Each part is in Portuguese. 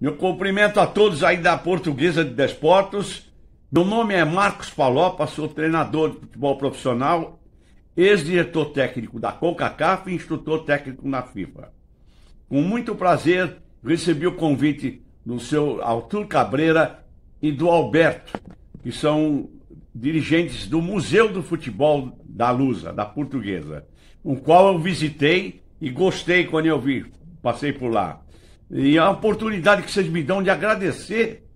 Meu cumprimento a todos aí da Portuguesa de Desportos. Meu nome é Marcos Palopa, sou treinador de futebol profissional, ex-diretor técnico da CONCACAF e instrutor técnico na FIFA. Com muito prazer, recebi o convite do seu Arthur Cabreira e do Alberto, que são dirigentes do Museu do Futebol da Lusa, da Portuguesa, o qual eu visitei e gostei quando eu vi, passei por lá. E é a oportunidade que vocês me dão de agradecer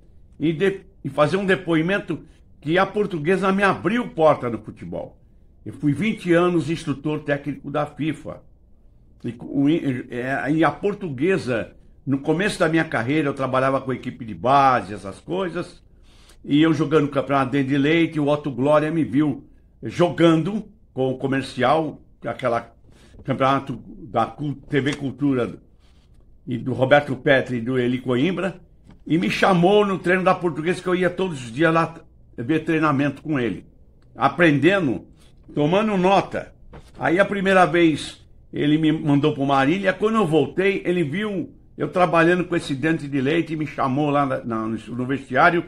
e, de, e fazer um depoimento que a portuguesa me abriu porta no futebol. Eu fui 20 anos instrutor técnico da FIFA. E, é, e a portuguesa, no começo da minha carreira, eu trabalhava com equipe de base, essas coisas. E eu jogando no campeonato de leite, o Otto Glória me viu jogando com o comercial, é aquela campeonato da TV Cultura e do Roberto Petri e do Eli Coimbra, e me chamou no treino da portuguesa que eu ia todos os dias lá ver treinamento com ele, aprendendo, tomando nota. Aí a primeira vez ele me mandou para Marília, quando eu voltei, ele viu eu trabalhando com esse dente de leite e me chamou lá na, na, no vestiário.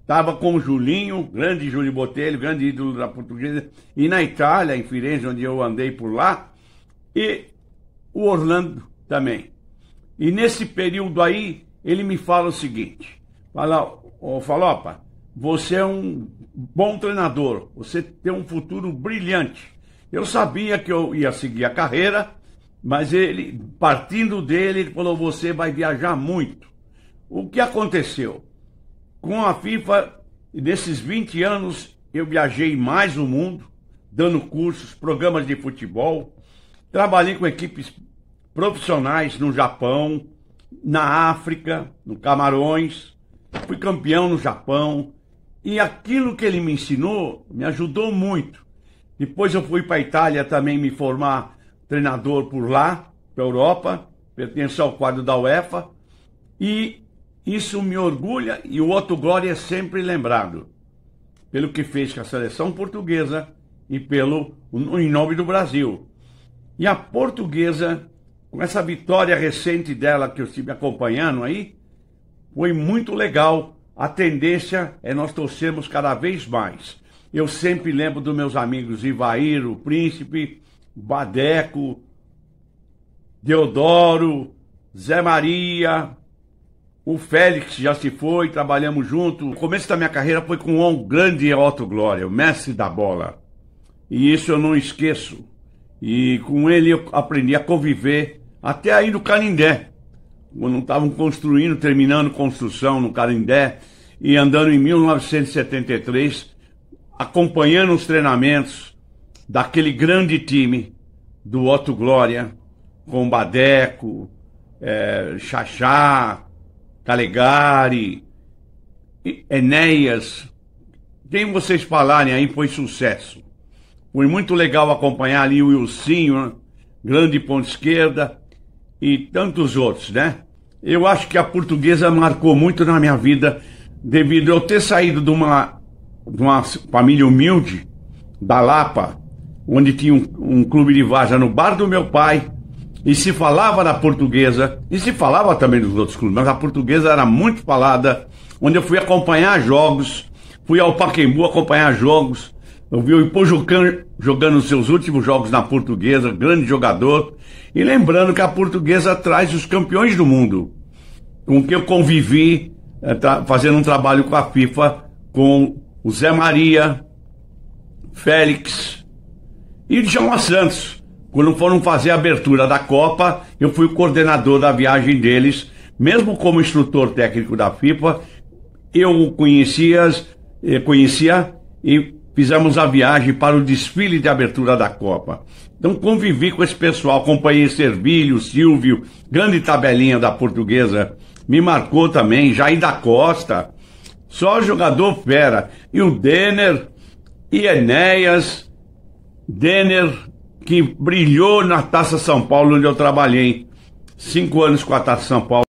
Estava com o Julinho, grande Júlio Botelho, grande ídolo da portuguesa, e na Itália, em Firenze, onde eu andei por lá, e o Orlando também. E nesse período aí, ele me fala o seguinte: fala, ô Falopa, você é um bom treinador, você tem um futuro brilhante. Eu sabia que eu ia seguir a carreira, mas ele, partindo dele, ele falou: você vai viajar muito. O que aconteceu? Com a FIFA, nesses 20 anos, eu viajei mais o mundo, dando cursos, programas de futebol, trabalhei com equipes profissionais no Japão, na África, no Camarões, fui campeão no Japão e aquilo que ele me ensinou me ajudou muito. Depois eu fui para a Itália também me formar treinador por lá, para a Europa, pertenço ao quadro da UEFA e isso me orgulha e o Otto Glória é sempre lembrado pelo que fez com a seleção portuguesa e pelo em nome do Brasil. E a portuguesa com essa vitória recente dela que eu estive acompanhando aí, foi muito legal. A tendência é nós torcermos cada vez mais. Eu sempre lembro dos meus amigos Ivair, o Príncipe, Badeco, Deodoro, Zé Maria, o Félix já se foi, trabalhamos junto. O começo da minha carreira foi com um grande Otto Glória, o mestre da bola. E isso eu não esqueço. E com ele eu aprendi a conviver até aí do Canindé, quando estavam construindo, terminando construção no Canindé e andando em 1973, acompanhando os treinamentos daquele grande time do Otto Glória, com Badeco, é, Xaxá, Calegari, Enéas, quem vocês falarem aí foi sucesso. Foi muito legal acompanhar ali o Ilzinho, grande ponta esquerda, e tantos outros, né? Eu acho que a portuguesa marcou muito na minha vida devido eu ter saído de uma, de uma família humilde da Lapa, onde tinha um, um clube de várzea no bar do meu pai, e se falava da portuguesa, e se falava também dos outros clubes, mas a portuguesa era muito falada, onde eu fui acompanhar jogos, fui ao Paquembu acompanhar jogos, eu vi o Ipojucan jogando seus últimos jogos na Portuguesa, grande jogador. E lembrando que a Portuguesa traz os campeões do mundo, com que eu convivi, eh, fazendo um trabalho com a FIFA, com o Zé Maria, Félix e João Santos. Quando foram fazer a abertura da Copa, eu fui o coordenador da viagem deles, mesmo como instrutor técnico da FIFA, eu conhecia, eh, conhecia e fizemos a viagem para o desfile de abertura da Copa. Então convivi com esse pessoal, acompanhei Servilho, Silvio, grande tabelinha da portuguesa, me marcou também, Jair da Costa, só jogador fera, e o Denner, e Enéas, Denner, que brilhou na Taça São Paulo, onde eu trabalhei, cinco anos com a Taça São Paulo.